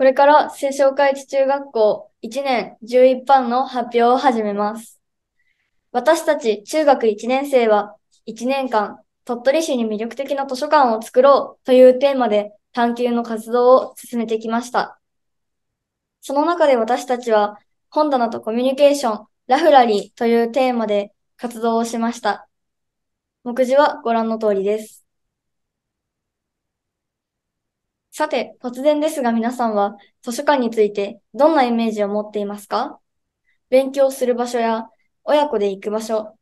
これから聖少会地中学校1年11班の発表を始めます。私たち中学1年生は1年間鳥取市に魅力的な図書館を作ろうというテーマで探求の活動を進めてきました。その中で私たちは本棚とコミュニケーション、ラフラリーというテーマで活動をしました。目次はご覧の通りです。さて、突然ですが皆さんは図書館についてどんなイメージを持っていますか勉強する場所や親子で行く場所、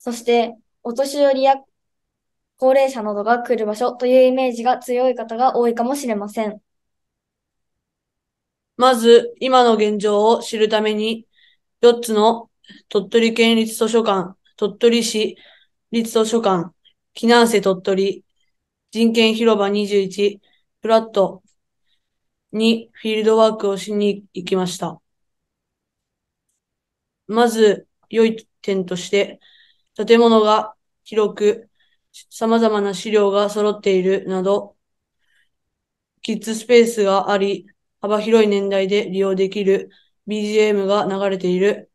そしてお年寄りや高齢者などが来る場所というイメージが強い方が多いかもしれません。まず、今の現状を知るために、4つの鳥取県立図書館、鳥取市立図書館、避難瀬鳥取、人権広場21、フラットにフィールドワークをしに行きました。まず、良い点として、建物が広く、様々な資料が揃っているなど、キッズスペースがあり、幅広い年代で利用できる BGM が流れている。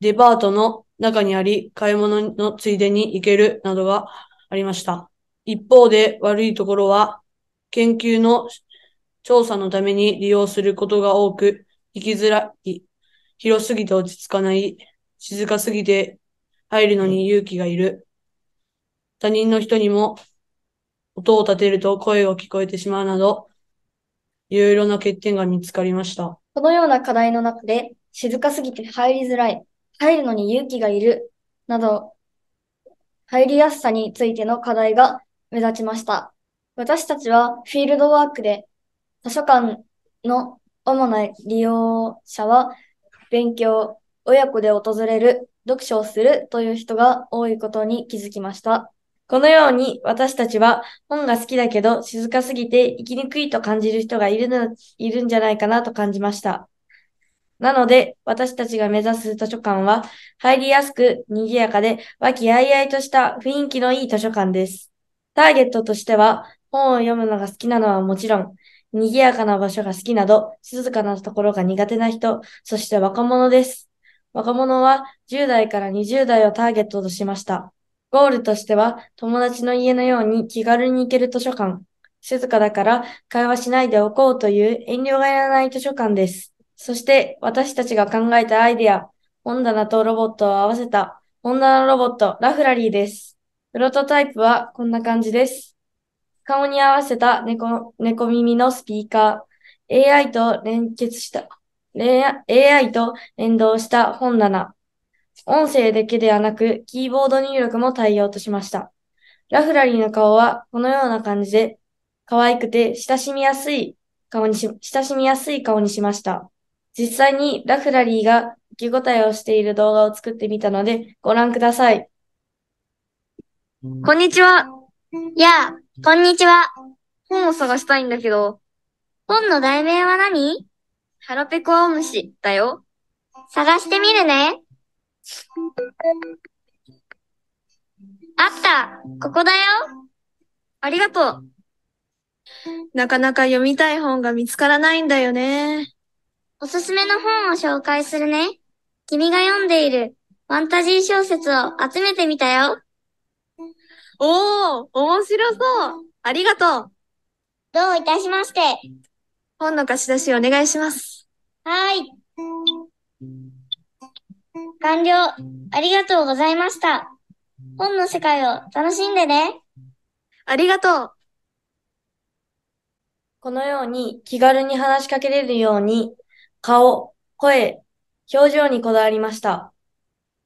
デパートの中にあり、買い物のついでに行けるなどがありました。一方で悪いところは、研究の調査のために利用することが多く、行きづらい、広すぎて落ち着かない、静かすぎて入るのに勇気がいる。他人の人にも音を立てると声を聞こえてしまうなど、いろいろな欠点が見つかりました。このような課題の中で、静かすぎて入りづらい、入るのに勇気がいる、など、入りやすさについての課題が目立ちました。私たちはフィールドワークで図書館の主な利用者は勉強、親子で訪れる、読書をするという人が多いことに気づきました。このように私たちは本が好きだけど静かすぎて生きにくいと感じる人がいるのいるんじゃないかなと感じました。なので私たちが目指す図書館は入りやすく賑やかで和気あいあいとした雰囲気のいい図書館です。ターゲットとしては本を読むのが好きなのはもちろん、賑やかな場所が好きなど、静かなところが苦手な人、そして若者です。若者は10代から20代をターゲットとしました。ゴールとしては、友達の家のように気軽に行ける図書館。静かだから会話しないでおこうという遠慮がいらない図書館です。そして私たちが考えたアイデア、本棚とロボットを合わせた本棚ロボットラフラリーです。プロトタイプはこんな感じです。顔に合わせた猫猫耳のスピーカー、AI と連結した、AI と連動した本棚、音声だけではなく、キーボード入力も対応としました。ラフラリーの顔はこのような感じで、可愛くて親しみやすい顔にし、親しみやすい顔にしました。実際にラフラリーが受け答えをしている動画を作ってみたので、ご覧ください。こんにちは。やあ、こんにちは。本を探したいんだけど。本の題名は何ハロペコアオムシだよ。探してみるね。あったここだよありがとうなかなか読みたい本が見つからないんだよね。おすすめの本を紹介するね。君が読んでいるファンタジー小説を集めてみたよ。おお、面白そう。ありがとう。どういたしまして。本の貸し出しお願いします。はい。完了。ありがとうございました。本の世界を楽しんでね。ありがとう。このように気軽に話しかけれるように、顔、声、表情にこだわりました。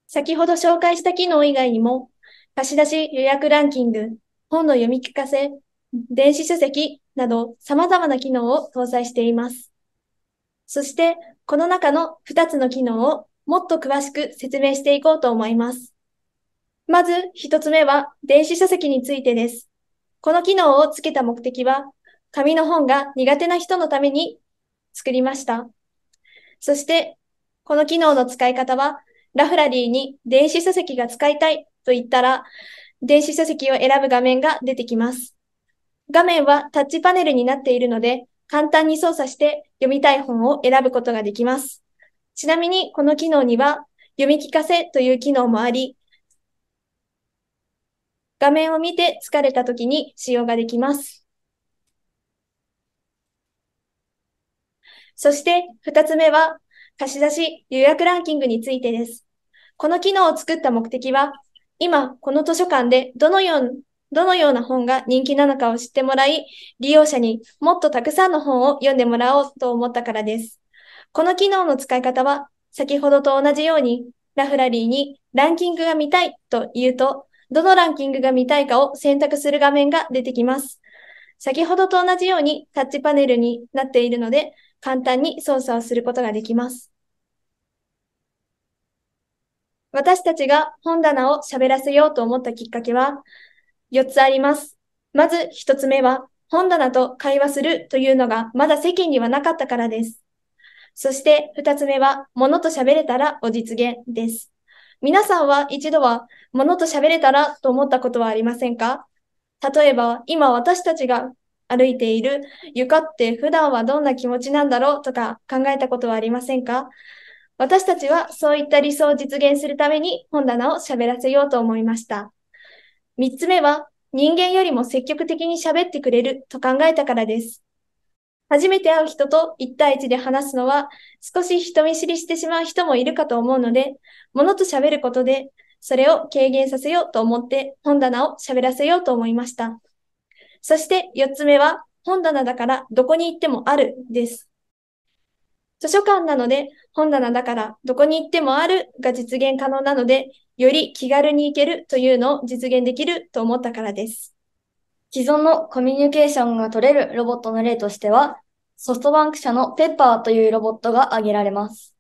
先ほど紹介した機能以外にも、貸し出し予約ランキング、本の読み聞かせ、電子書籍など様々な機能を搭載しています。そして、この中の2つの機能をもっと詳しく説明していこうと思います。まず1つ目は電子書籍についてです。この機能を付けた目的は、紙の本が苦手な人のために作りました。そして、この機能の使い方はラフラリーに電子書籍が使いたいと言ったら、電子書籍を選ぶ画面が出てきます。画面はタッチパネルになっているので、簡単に操作して読みたい本を選ぶことができます。ちなみに、この機能には、読み聞かせという機能もあり、画面を見て疲れた時に使用ができます。そして、二つ目は、貸し出し予約ランキングについてです。この機能を作った目的は、今、この図書館でどのようどのような本が人気なのかを知ってもらい、利用者にもっとたくさんの本を読んでもらおうと思ったからです。この機能の使い方は、先ほどと同じように、ラフラリーにランキングが見たいと言うと、どのランキングが見たいかを選択する画面が出てきます。先ほどと同じようにタッチパネルになっているので、簡単に操作をすることができます。私たちが本棚を喋らせようと思ったきっかけは4つあります。まず1つ目は本棚と会話するというのがまだ世間にはなかったからです。そして2つ目は物と喋れたらお実現です。皆さんは一度は物と喋れたらと思ったことはありませんか例えば今私たちが歩いている床って普段はどんな気持ちなんだろうとか考えたことはありませんか私たちはそういった理想を実現するために本棚を喋らせようと思いました。三つ目は人間よりも積極的に喋ってくれると考えたからです。初めて会う人と1対1で話すのは少し人見知りしてしまう人もいるかと思うので、物と喋ることでそれを軽減させようと思って本棚を喋らせようと思いました。そして4つ目は、本棚だからどこに行ってもあるです。図書館なので、本棚だからどこに行ってもあるが実現可能なので、より気軽に行けるというのを実現できると思ったからです。既存のコミュニケーションが取れるロボットの例としては、ソフトバンク社のペッパーというロボットが挙げられます。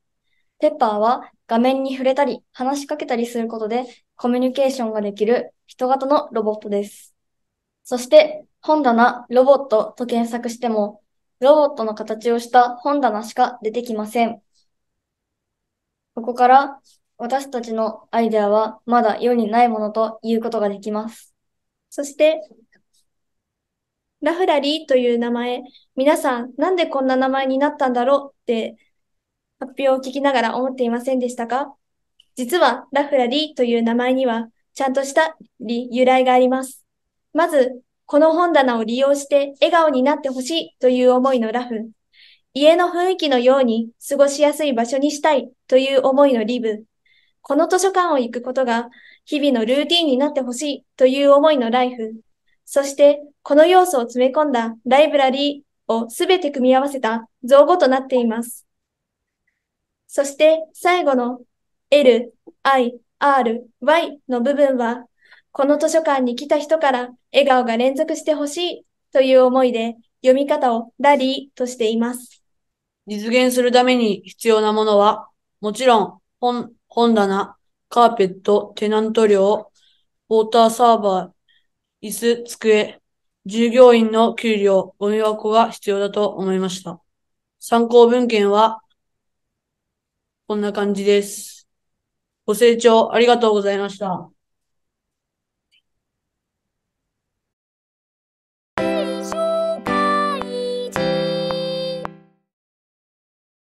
ペッパーは画面に触れたり話しかけたりすることでコミュニケーションができる人型のロボットです。そして、本棚、ロボットと検索しても、ロボットの形をした本棚しか出てきません。ここから、私たちのアイデアはまだ世にないものと言うことができます。そして、ラフラリーという名前、皆さんなんでこんな名前になったんだろうって発表を聞きながら思っていませんでしたか実はラフラリーという名前にはちゃんとした由来があります。まず、この本棚を利用して笑顔になってほしいという思いのラフ。家の雰囲気のように過ごしやすい場所にしたいという思いのリブ。この図書館を行くことが日々のルーティンになってほしいという思いのライフ。そして、この要素を詰め込んだライブラリーをすべて組み合わせた造語となっています。そして、最後の L、I、R、Y の部分はこの図書館に来た人から笑顔が連続してほしいという思いで読み方をラリーとしています。実現するために必要なものは、もちろん本、本棚、カーペット、テナント料、ウォーターサーバー、椅子、机、従業員の給料、ゴミ箱が必要だと思いました。参考文献は、こんな感じです。ご清聴ありがとうございました。